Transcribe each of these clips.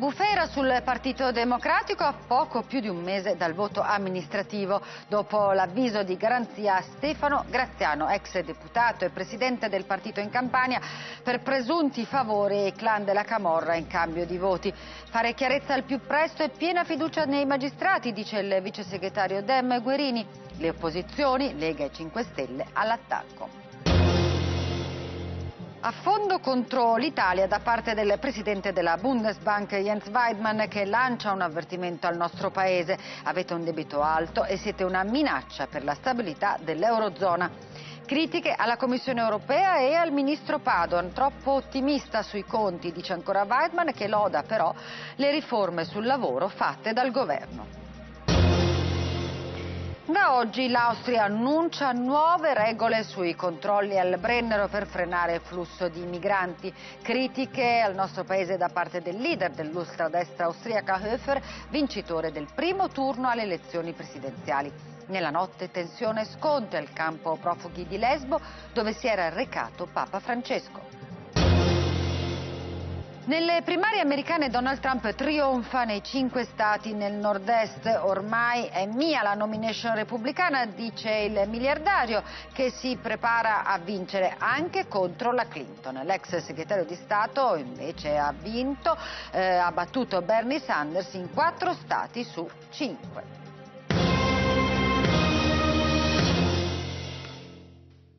Bufera sul Partito Democratico a poco più di un mese dal voto amministrativo, dopo l'avviso di garanzia a Stefano Graziano, ex deputato e presidente del partito in Campania, per presunti favori e clan della Camorra in cambio di voti. Fare chiarezza al più presto e piena fiducia nei magistrati, dice il vice segretario Dem Guerini. Le opposizioni, Lega e 5 Stelle, all'attacco. A fondo contro l'Italia da parte del presidente della Bundesbank Jens Weidmann che lancia un avvertimento al nostro paese. Avete un debito alto e siete una minaccia per la stabilità dell'Eurozona. Critiche alla Commissione europea e al ministro Padoan, troppo ottimista sui conti, dice ancora Weidmann, che loda però le riforme sul lavoro fatte dal governo. Da oggi l'Austria annuncia nuove regole sui controlli al Brennero per frenare il flusso di migranti. Critiche al nostro paese da parte del leader dell'ultradestra austriaca Höfer, vincitore del primo turno alle elezioni presidenziali. Nella notte tensione e scontri al campo profughi di Lesbo dove si era recato Papa Francesco. Nelle primarie americane Donald Trump trionfa nei cinque stati nel nord-est. Ormai è mia la nomination repubblicana, dice il miliardario, che si prepara a vincere anche contro la Clinton. L'ex segretario di Stato invece ha vinto, eh, ha battuto Bernie Sanders in quattro stati su cinque.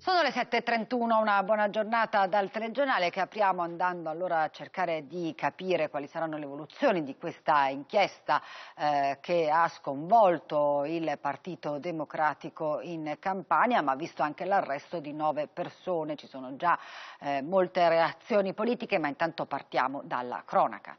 Sono le 7.31, una buona giornata dal telegiornale che apriamo andando allora a cercare di capire quali saranno le evoluzioni di questa inchiesta eh, che ha sconvolto il Partito Democratico in Campania ma ha visto anche l'arresto di nove persone, ci sono già eh, molte reazioni politiche ma intanto partiamo dalla cronaca.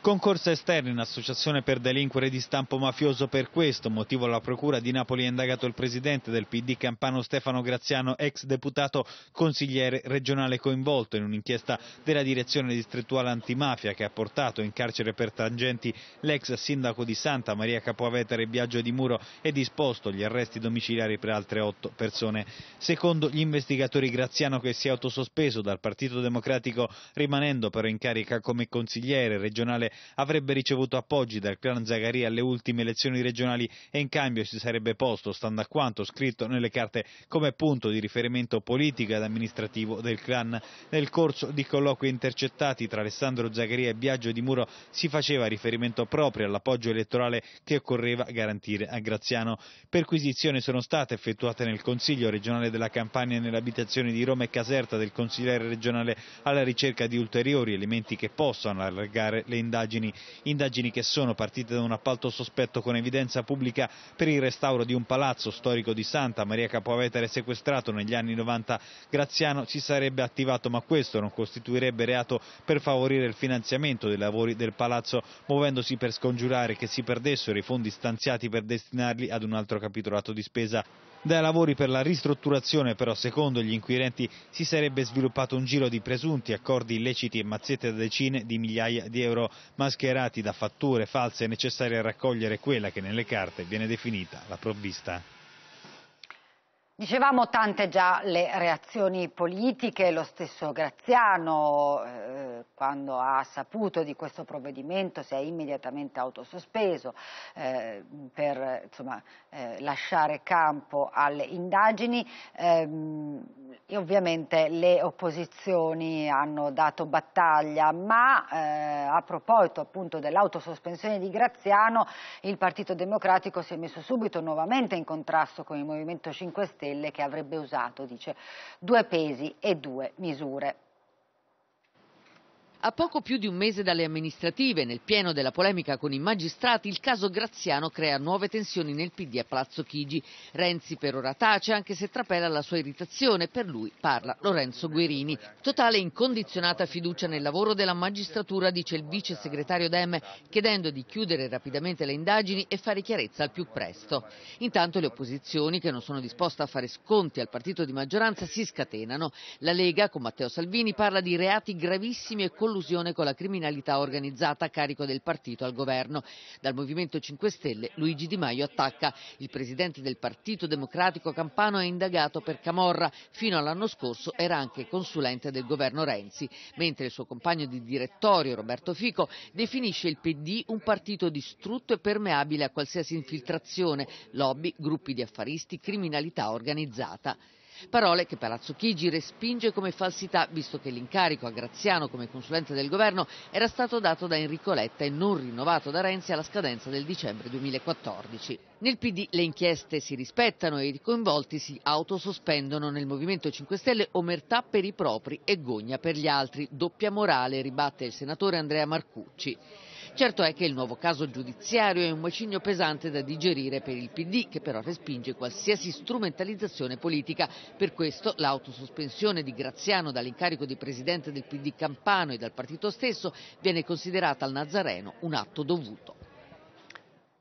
Concorso esterno in associazione per delinquere di stampo mafioso per questo, motivo la procura di Napoli ha indagato il presidente del PD Campano Stefano Graziano, ex deputato consigliere regionale coinvolto in un'inchiesta della direzione distrettuale antimafia che ha portato in carcere per tangenti l'ex sindaco di Santa Maria Capoavetere Biagio di Muro e disposto gli arresti domiciliari per altre otto persone. Secondo gli investigatori Graziano che si è autosospeso dal Partito Democratico rimanendo però in carica come consigliere regionale regionale avrebbe ricevuto appoggi dal clan Zagari alle ultime elezioni regionali e in cambio si sarebbe posto, stando a quanto scritto nelle carte, come punto di riferimento politico ed amministrativo del clan. Nel corso di colloqui intercettati tra Alessandro Zagaria e Biagio Di Muro si faceva riferimento proprio all'appoggio elettorale che occorreva garantire a Graziano. Perquisizioni sono state effettuate nel Consiglio regionale della Campania e nell'abitazione di Roma e Caserta del consigliere regionale alla ricerca di ulteriori elementi che possano allargare le indagini indagini, indagini che sono partite da un appalto sospetto con evidenza pubblica per il restauro di un palazzo storico di Santa Maria Capovetere sequestrato negli anni 90. Graziano si sarebbe attivato ma questo non costituirebbe reato per favorire il finanziamento dei lavori del palazzo muovendosi per scongiurare che si perdessero i fondi stanziati per destinarli ad un altro capitolato di spesa. Dai lavori per la ristrutturazione però secondo gli inquirenti si sarebbe sviluppato un giro di presunti accordi illeciti e mazzette da decine di migliaia di euro mascherati da fatture false necessarie a raccogliere quella che nelle carte viene definita la provvista. Dicevamo tante già le reazioni politiche, lo stesso Graziano eh, quando ha saputo di questo provvedimento si è immediatamente autosospeso eh, per insomma, eh, lasciare campo alle indagini. Ehm, ovviamente le opposizioni hanno dato battaglia, ma eh, a proposito appunto dell'autosospensione di Graziano, il Partito Democratico si è messo subito nuovamente in contrasto con il Movimento 5 Stelle che avrebbe usato, dice, due pesi e due misure. A poco più di un mese dalle amministrative, nel pieno della polemica con i magistrati, il caso Graziano crea nuove tensioni nel PD a Palazzo Chigi. Renzi per ora tace, anche se trapela la sua irritazione, per lui parla Lorenzo Guerini. Totale incondizionata fiducia nel lavoro della magistratura, dice il vice segretario Demme, chiedendo di chiudere rapidamente le indagini e fare chiarezza al più presto. Intanto le opposizioni, che non sono disposte a fare sconti al partito di maggioranza, si scatenano. La Lega, con Matteo Salvini, parla di reati gravissimi e colpevoli collusione con la criminalità organizzata a carico del partito al governo. Dal Movimento 5 Stelle Luigi Di Maio attacca. Il presidente del Partito Democratico Campano è indagato per Camorra. Fino all'anno scorso era anche consulente del governo Renzi, mentre il suo compagno di direttorio Roberto Fico definisce il PD un partito distrutto e permeabile a qualsiasi infiltrazione, lobby, gruppi di affaristi, criminalità organizzata. Parole che Palazzo Chigi respinge come falsità, visto che l'incarico a Graziano come consulente del governo era stato dato da Enrico Letta e non rinnovato da Renzi alla scadenza del dicembre 2014. Nel PD le inchieste si rispettano e i coinvolti si autosospendono nel Movimento 5 Stelle omertà per i propri e gogna per gli altri. Doppia morale, ribatte il senatore Andrea Marcucci. Certo è che il nuovo caso giudiziario è un macigno pesante da digerire per il PD, che però respinge qualsiasi strumentalizzazione politica. Per questo l'autosospensione di Graziano dall'incarico di presidente del PD Campano e dal partito stesso viene considerata al Nazareno un atto dovuto.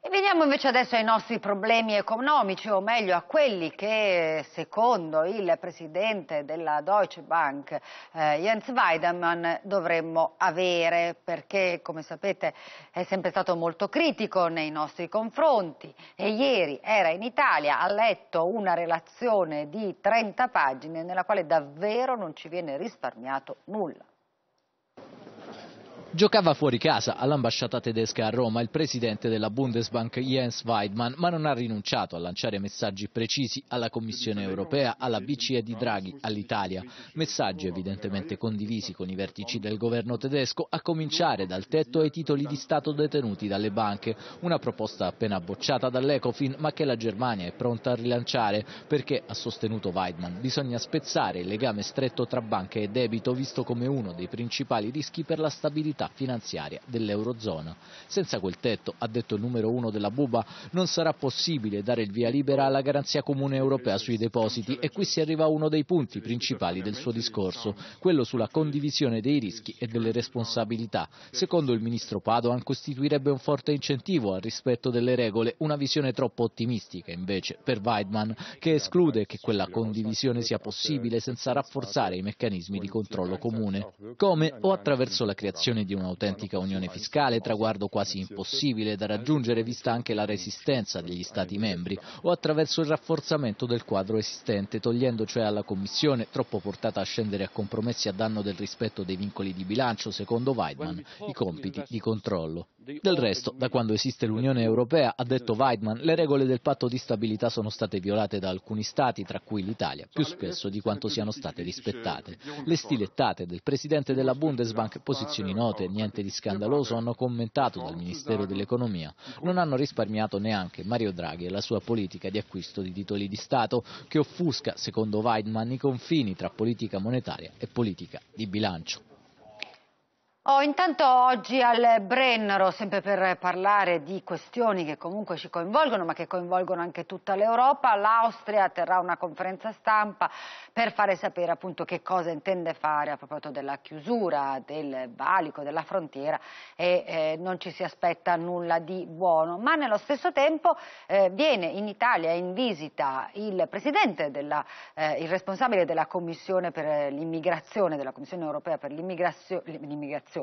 E veniamo invece adesso ai nostri problemi economici, o meglio a quelli che secondo il presidente della Deutsche Bank, eh, Jens Weidemann, dovremmo avere, perché come sapete è sempre stato molto critico nei nostri confronti e ieri era in Italia, ha letto una relazione di 30 pagine nella quale davvero non ci viene risparmiato nulla. Giocava fuori casa all'ambasciata tedesca a Roma il presidente della Bundesbank Jens Weidmann, ma non ha rinunciato a lanciare messaggi precisi alla Commissione europea, alla BCE di Draghi, all'Italia. Messaggi evidentemente condivisi con i vertici del governo tedesco, a cominciare dal tetto ai titoli di Stato detenuti dalle banche, una proposta appena bocciata dall'Ecofin ma che la Germania è pronta a rilanciare perché, ha sostenuto Weidmann, bisogna spezzare il legame stretto tra banche e debito visto come uno dei principali rischi per la stabilità stabilità finanziaria dell'Eurozona. Senza quel tetto, ha detto il numero uno della Buba, non sarà possibile dare il via libera alla garanzia comune europea sui depositi e qui si arriva a uno dei punti principali del suo discorso, quello sulla condivisione dei rischi e delle responsabilità. Secondo il ministro Padoan costituirebbe un forte incentivo al rispetto delle regole, una visione troppo ottimistica invece per Weidmann, che esclude che quella condivisione sia possibile senza rafforzare i meccanismi di controllo comune, come o attraverso la creazione di un'autentica unione fiscale, traguardo quasi impossibile da raggiungere vista anche la resistenza degli Stati membri, o attraverso il rafforzamento del quadro esistente, togliendo cioè alla Commissione, troppo portata a scendere a compromessi a danno del rispetto dei vincoli di bilancio, secondo Weidmann, i compiti di controllo. Del resto, da quando esiste l'Unione Europea, ha detto Weidmann, le regole del patto di stabilità sono state violate da alcuni Stati, tra cui l'Italia, più spesso di quanto siano state rispettate. Le stilettate del Presidente della Bundesbank, posizioni note note, niente di scandaloso, hanno commentato dal Ministero dell'Economia, non hanno risparmiato neanche Mario Draghi e la sua politica di acquisto di titoli di Stato, che offusca, secondo Weidmann, i confini tra politica monetaria e politica di bilancio. Oh, intanto oggi al Brennero, sempre per parlare di questioni che comunque ci coinvolgono, ma che coinvolgono anche tutta l'Europa, l'Austria terrà una conferenza stampa per fare sapere appunto che cosa intende fare a proposito della chiusura del valico, della frontiera e eh, non ci si aspetta nulla di buono. Ma nello stesso tempo eh, viene in Italia in visita il Presidente, della, eh, il responsabile della Commissione per l'immigrazione, della Commissione europea per l'immigrazione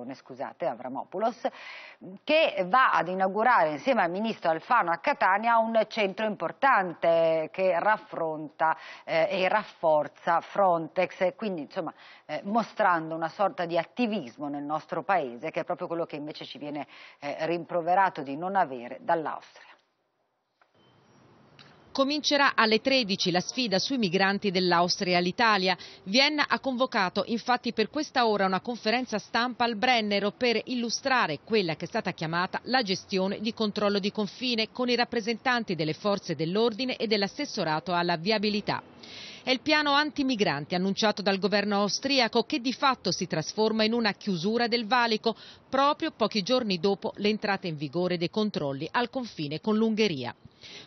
delegazione scusate, Avramopoulos, che va ad inaugurare insieme al ministro Alfano a Catania un centro importante che raffronta eh, e rafforza Frontex, quindi insomma eh, mostrando una sorta di attivismo nel nostro paese che è proprio quello che invece ci viene eh, rimproverato di non avere dall'Austria. Comincerà alle 13 la sfida sui migranti dell'Austria all'Italia. Vienna ha convocato infatti per questa ora una conferenza stampa al Brennero per illustrare quella che è stata chiamata la gestione di controllo di confine con i rappresentanti delle forze dell'ordine e dell'assessorato alla viabilità. È il piano antimigranti annunciato dal governo austriaco che di fatto si trasforma in una chiusura del valico proprio pochi giorni dopo l'entrata in vigore dei controlli al confine con l'Ungheria.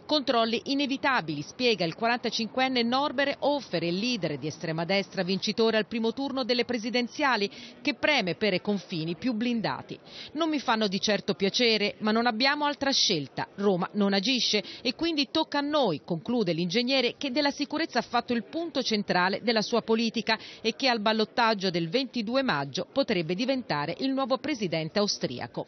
Controlli inevitabili, spiega il 45enne Norbere Offer, il leader di estrema destra vincitore al primo turno delle presidenziali, che preme per i confini più blindati. Non mi fanno di certo piacere, ma non abbiamo altra scelta. Roma non agisce e quindi tocca a noi, conclude l'ingegnere, che della sicurezza ha fatto il punto centrale della sua politica e che al ballottaggio del 22 maggio potrebbe diventare il nuovo presidente austriaco.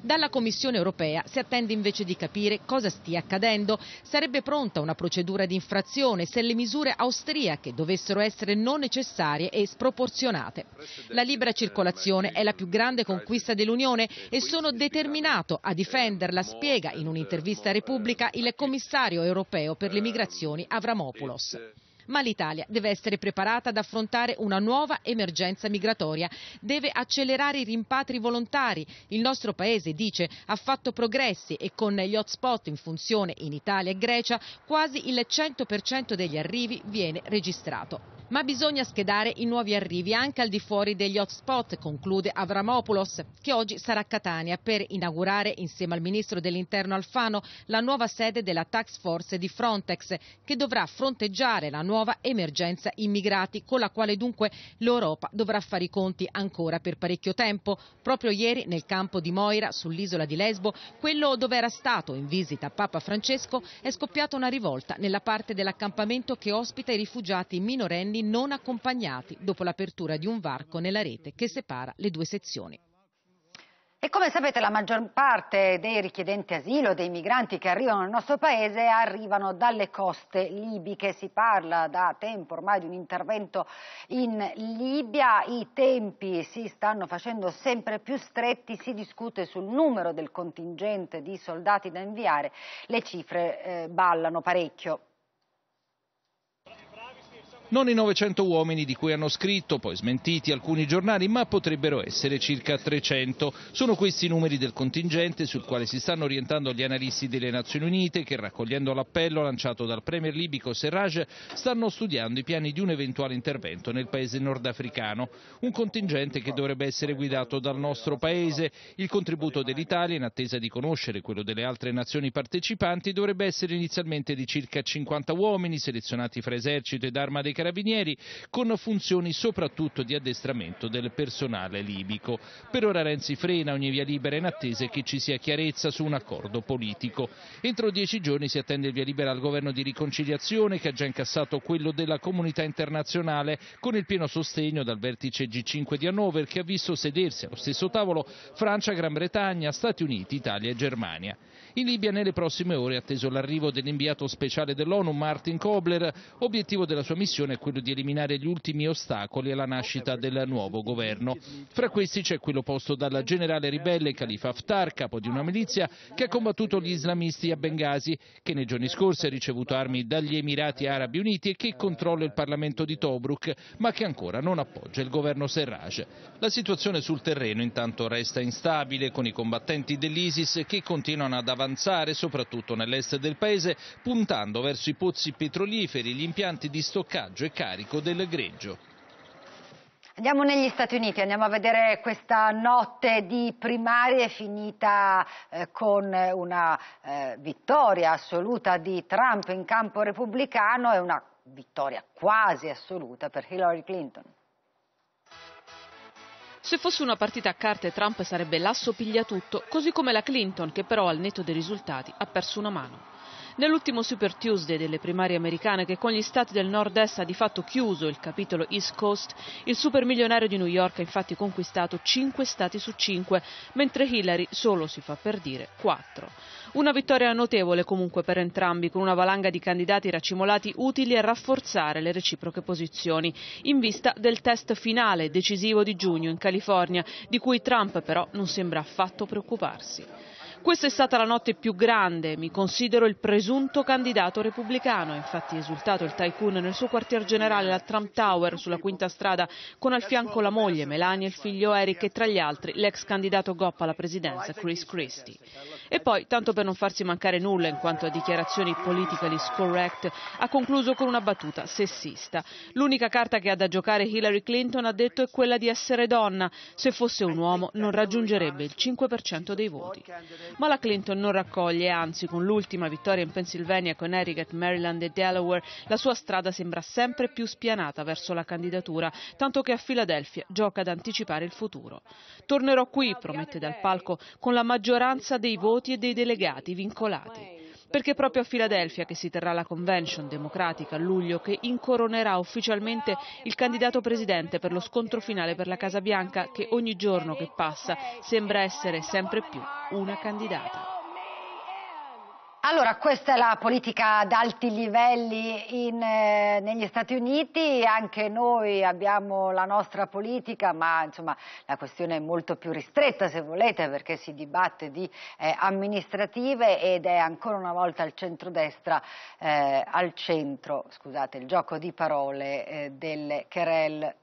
Dalla Commissione europea si attende invece di capire cosa stia accadendo. Sarebbe pronta una procedura di infrazione se le misure austriache dovessero essere non necessarie e sproporzionate. La libera circolazione è la più grande conquista dell'Unione e sono determinato a difenderla, spiega in un'intervista a Repubblica il commissario europeo per le migrazioni Avramopoulos ma l'Italia deve essere preparata ad affrontare una nuova emergenza migratoria, deve accelerare i rimpatri volontari. Il nostro Paese, dice, ha fatto progressi e con gli hotspot in funzione in Italia e Grecia quasi il 100% degli arrivi viene registrato ma bisogna schedare i nuovi arrivi anche al di fuori degli hotspot, conclude Avramopoulos, che oggi sarà a Catania per inaugurare insieme al ministro dell'Interno Alfano la nuova sede della tax force di Frontex, che dovrà fronteggiare la nuova emergenza immigrati, con la quale dunque l'Europa dovrà fare i conti ancora per parecchio tempo. Proprio ieri nel campo di Moira, sull'isola di Lesbo, quello dove era stato in visita Papa Francesco, è scoppiata una rivolta nella parte dell'accampamento che ospita i rifugiati minorenni minori non accompagnati dopo l'apertura di un varco nella rete che separa le due sezioni. E come sapete la maggior parte dei richiedenti asilo, dei migranti che arrivano nel nostro paese, arrivano dalle coste libiche. Si parla da tempo ormai di un intervento in Libia, i tempi si stanno facendo sempre più stretti, si discute sul numero del contingente di soldati da inviare, le cifre eh, ballano parecchio. Non i 900 uomini di cui hanno scritto, poi smentiti alcuni giornali, ma potrebbero essere circa 300. Sono questi i numeri del contingente sul quale si stanno orientando gli analisti delle Nazioni Unite che, raccogliendo l'appello lanciato dal premier libico Serraj, stanno studiando i piani di un eventuale intervento nel paese nordafricano. Un contingente che dovrebbe essere guidato dal nostro paese. Il contributo dell'Italia, in attesa di conoscere quello delle altre nazioni partecipanti, dovrebbe essere inizialmente di circa 50 uomini selezionati fra esercito ed arma dei Carabinieri con funzioni soprattutto di addestramento del personale libico. Per ora Renzi frena ogni via libera in attesa che ci sia chiarezza su un accordo politico. Entro dieci giorni si attende il via libera al governo di riconciliazione che ha già incassato quello della comunità internazionale con il pieno sostegno dal vertice G5 di Hannover che ha visto sedersi allo stesso tavolo Francia, Gran Bretagna, Stati Uniti, Italia e Germania. In Libia nelle prossime ore è atteso l'arrivo dell'inviato speciale dell'ONU Martin Kobler, obiettivo della sua missione missione è quello di eliminare gli ultimi ostacoli alla nascita del nuovo governo. Fra questi c'è quello posto dal generale ribelle Khalifa Haftar, capo di una milizia che ha combattuto gli islamisti a Benghazi, che nei giorni scorsi ha ricevuto armi dagli Emirati Arabi Uniti e che controlla il Parlamento di Tobruk, ma che ancora non appoggia il governo Serraj. La situazione sul terreno intanto resta instabile, con i combattenti dell'ISIS che continuano ad avanzare, soprattutto nell'est del paese, puntando verso i pozzi petroliferi, gli impianti di stoccaggio equipaggio e carico del greggio. Andiamo negli Stati Uniti, andiamo a vedere questa notte di primarie finita eh, con una eh, vittoria assoluta di Trump in campo repubblicano e una vittoria quasi assoluta per Hillary Clinton. Se fosse una partita a carte Trump sarebbe l'asso pigliatutto, così come la Clinton che però al netto dei risultati ha perso una mano. Nell'ultimo Super Tuesday delle primarie americane, che con gli stati del nord-est ha di fatto chiuso il capitolo East Coast, il super milionario di New York ha infatti conquistato 5 stati su 5, mentre Hillary solo si fa per dire 4. Una vittoria notevole comunque per entrambi, con una valanga di candidati racimolati utili a rafforzare le reciproche posizioni, in vista del test finale decisivo di giugno in California, di cui Trump però non sembra affatto preoccuparsi. Questa è stata la notte più grande, mi considero il presunto candidato repubblicano, infatti è esultato il tycoon nel suo quartier generale, la Trump Tower, sulla quinta strada, con al fianco la moglie Melania, il figlio Eric e tra gli altri l'ex candidato Goppa alla presidenza Chris Christie. E poi, tanto per non farsi mancare nulla in quanto a dichiarazioni politically correct, ha concluso con una battuta sessista. L'unica carta che ha da giocare Hillary Clinton ha detto è quella di essere donna, se fosse un uomo non raggiungerebbe il 5% dei voti ma la Clinton non raccoglie, anzi con l'ultima vittoria in Pennsylvania, Connecticut, Maryland e Delaware, la sua strada sembra sempre più spianata verso la candidatura, tanto che a Filadelfia gioca ad anticipare il futuro. Tornerò qui, promette dal palco, con la maggioranza dei voti e dei delegati vincolati perché è proprio a Filadelfia che si terrà la convention democratica a luglio che incoronerà ufficialmente il candidato presidente per lo scontro finale per la Casa Bianca che ogni giorno che passa sembra essere sempre più una candidata. Allora, questa è la politica ad alti livelli in, eh, negli Stati Uniti, anche noi abbiamo la nostra politica, ma insomma, la questione è molto più ristretta se volete, perché si dibatte di eh, amministrative ed è ancora una volta il centrodestra eh, al centro, scusate il gioco di parole, eh, delle querelle.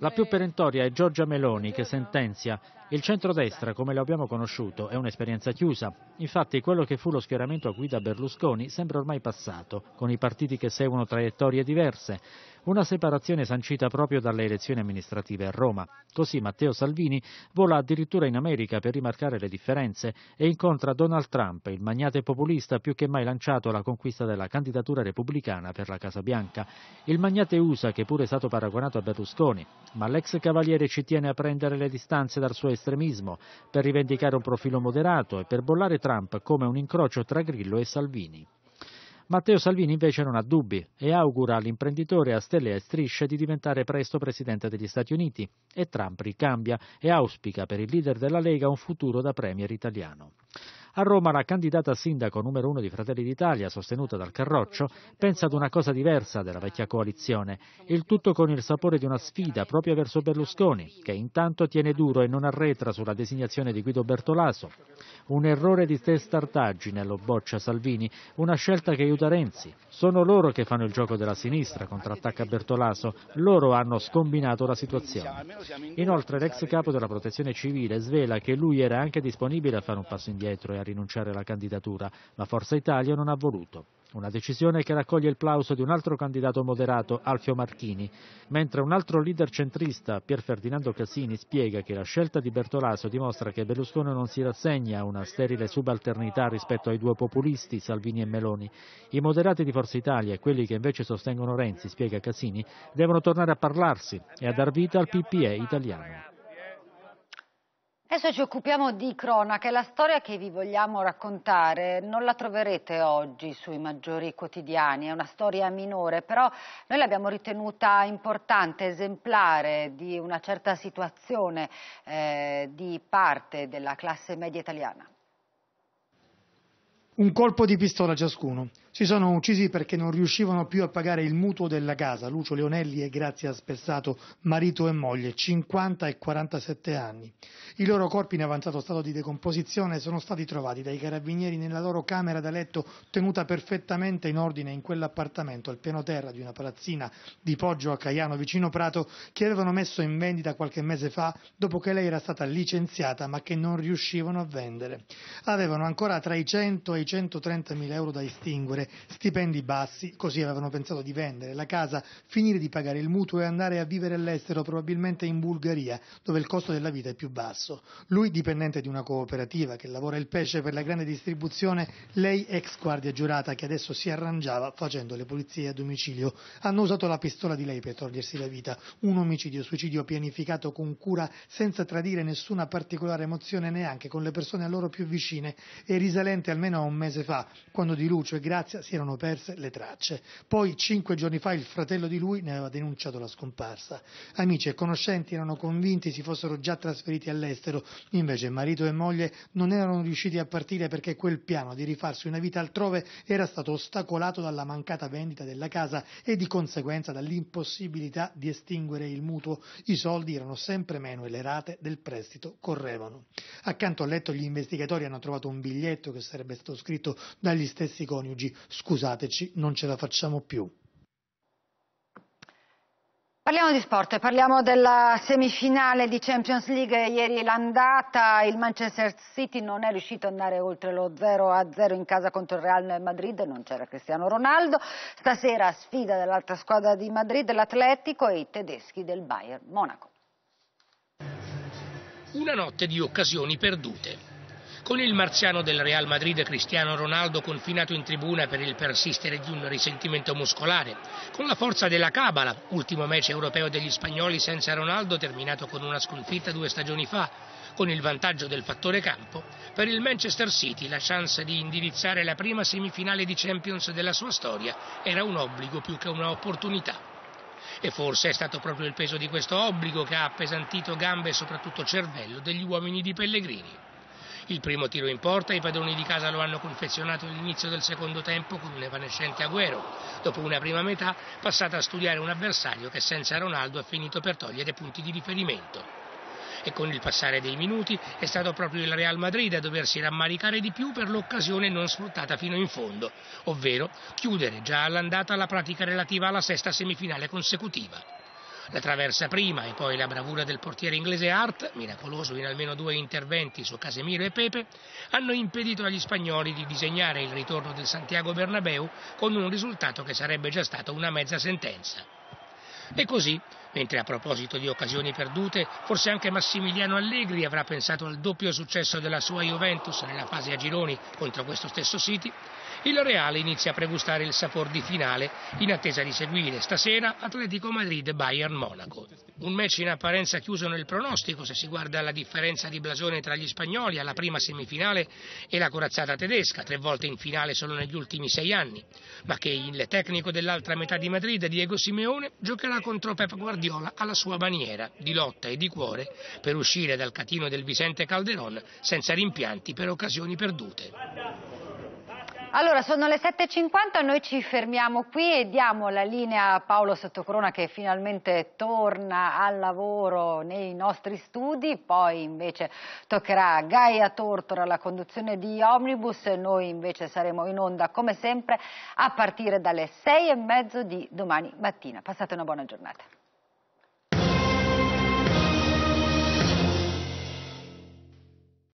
La più perentoria è Giorgia Meloni che sentenzia il centrodestra, come lo abbiamo conosciuto, è un'esperienza chiusa. Infatti quello che fu lo schieramento a guida Berlusconi sembra ormai passato, con i partiti che seguono traiettorie diverse. Una separazione sancita proprio dalle elezioni amministrative a Roma. Così Matteo Salvini vola addirittura in America per rimarcare le differenze e incontra Donald Trump, il magnate populista più che mai lanciato alla conquista della candidatura repubblicana per la Casa Bianca. Il magnate USA, che pure è stato paragonato a Berlusconi, ma l'ex cavaliere ci tiene a prendere le distanze dal suo estremismo, per rivendicare un profilo moderato e per bollare Trump come un incrocio tra Grillo e Salvini. Matteo Salvini invece non ha dubbi e augura all'imprenditore a stelle e strisce di diventare presto presidente degli Stati Uniti e Trump ricambia e auspica per il leader della Lega un futuro da premier italiano. A Roma la candidata sindaco numero uno di Fratelli d'Italia, sostenuta dal Carroccio, pensa ad una cosa diversa della vecchia coalizione, il tutto con il sapore di una sfida proprio verso Berlusconi, che intanto tiene duro e non arretra sulla designazione di Guido Bertolaso. Un errore di testardaggine lo boccia Salvini, una scelta che aiuta Renzi. Sono loro che fanno il gioco della sinistra, contrattacca Bertolaso, loro hanno scombinato la situazione. Inoltre l'ex capo della protezione civile svela che lui era anche disponibile a fare un passo indietro e a rinunciare alla candidatura, ma Forza Italia non ha voluto. Una decisione che raccoglie il plauso di un altro candidato moderato, Alfio Marchini, mentre un altro leader centrista, Pier Ferdinando Casini, spiega che la scelta di Bertolaso dimostra che Berlusconi non si rassegna a una sterile subalternità rispetto ai due populisti, Salvini e Meloni. I moderati di Forza Italia e quelli che invece sostengono Renzi, spiega Casini, devono tornare a parlarsi e a dar vita al PPE italiano. Adesso ci occupiamo di cronaca e la storia che vi vogliamo raccontare non la troverete oggi sui maggiori quotidiani, è una storia minore, però noi l'abbiamo ritenuta importante, esemplare di una certa situazione eh, di parte della classe media italiana. Un colpo di pistola ciascuno si sono uccisi perché non riuscivano più a pagare il mutuo della casa. Lucio Leonelli e Grazia Spessato, marito e moglie, 50 e 47 anni. I loro corpi in avanzato stato di decomposizione sono stati trovati dai carabinieri nella loro camera da letto tenuta perfettamente in ordine in quell'appartamento al piano terra di una palazzina di Poggio a Caiano vicino Prato che avevano messo in vendita qualche mese fa dopo che lei era stata licenziata ma che non riuscivano a vendere. Avevano ancora tra i 100 e i 130 mila euro da estinguere stipendi bassi, così avevano pensato di vendere la casa, finire di pagare il mutuo e andare a vivere all'estero, probabilmente in Bulgaria, dove il costo della vita è più basso. Lui dipendente di una cooperativa che lavora il pesce per la grande distribuzione, lei ex guardia giurata che adesso si arrangiava facendo le pulizie a domicilio. Hanno usato la pistola di lei per togliersi la vita, un omicidio, suicidio pianificato con cura senza tradire nessuna particolare emozione neanche con le persone a loro più vicine e risalente almeno a un mese fa, quando Di Lucio e Grazia notizia si erano perse le tracce. Poi, cinque giorni fa, il fratello di lui ne aveva denunciato la scomparsa. Amici e conoscenti erano convinti si fossero già trasferiti all'estero, invece marito e moglie non erano riusciti a partire perché quel piano di rifarsi una vita altrove era stato ostacolato dalla mancata vendita della casa e di conseguenza dall'impossibilità di estinguere il mutuo. I soldi erano sempre meno e le rate del prestito correvano. Accanto al letto gli investigatori hanno trovato un biglietto che sarebbe stato scritto dagli stessi coniugi scusateci, non ce la facciamo più. Parliamo di sport, parliamo della semifinale di Champions League, ieri l'andata, il Manchester City non è riuscito ad andare oltre lo 0-0 in casa contro il Real Madrid, non c'era Cristiano Ronaldo, stasera sfida dell'altra squadra di Madrid, l'Atletico e i tedeschi del Bayern Monaco. Una notte di occasioni perdute. Con il marziano del Real Madrid Cristiano Ronaldo confinato in tribuna per il persistere di un risentimento muscolare, con la forza della Cabala, ultimo match europeo degli spagnoli senza Ronaldo terminato con una sconfitta due stagioni fa, con il vantaggio del fattore campo, per il Manchester City la chance di indirizzare la prima semifinale di Champions della sua storia era un obbligo più che un'opportunità. E forse è stato proprio il peso di questo obbligo che ha appesantito gambe e soprattutto cervello degli uomini di Pellegrini. Il primo tiro in porta i padroni di casa lo hanno confezionato all'inizio del secondo tempo con un evanescente Agüero, dopo una prima metà passata a studiare un avversario che senza Ronaldo ha finito per togliere punti di riferimento e con il passare dei minuti è stato proprio il Real Madrid a doversi rammaricare di più per l'occasione non sfruttata fino in fondo, ovvero chiudere già all'andata la pratica relativa alla sesta semifinale consecutiva. La traversa prima e poi la bravura del portiere inglese Hart, miracoloso in almeno due interventi su Casemiro e Pepe, hanno impedito agli spagnoli di disegnare il ritorno del Santiago Bernabeu con un risultato che sarebbe già stato una mezza sentenza. E così Mentre a proposito di occasioni perdute, forse anche Massimiliano Allegri avrà pensato al doppio successo della sua Juventus nella fase a gironi contro questo stesso City, il Reale inizia a pregustare il sapor di finale in attesa di seguire stasera Atletico Madrid-Bayern Monaco. Un match in apparenza chiuso nel pronostico se si guarda la differenza di blasone tra gli spagnoli alla prima semifinale e la corazzata tedesca, tre volte in finale solo negli ultimi sei anni, ma che il tecnico dell'altra metà di Madrid, Diego Simeone, giocherà contro Pep Guardiola Guardiola alla sua maniera di lotta e di cuore per uscire dal catino del Vicente Calderon senza rimpianti per occasioni perdute. Allora, sono le 7.50, noi ci fermiamo qui e diamo la linea a Paolo Sottocorona che finalmente torna al lavoro nei nostri studi, poi invece toccherà a Gaia Tortora la conduzione di Omnibus, noi invece saremo in onda come sempre a partire dalle 6.30 di domani mattina. Passate una buona giornata.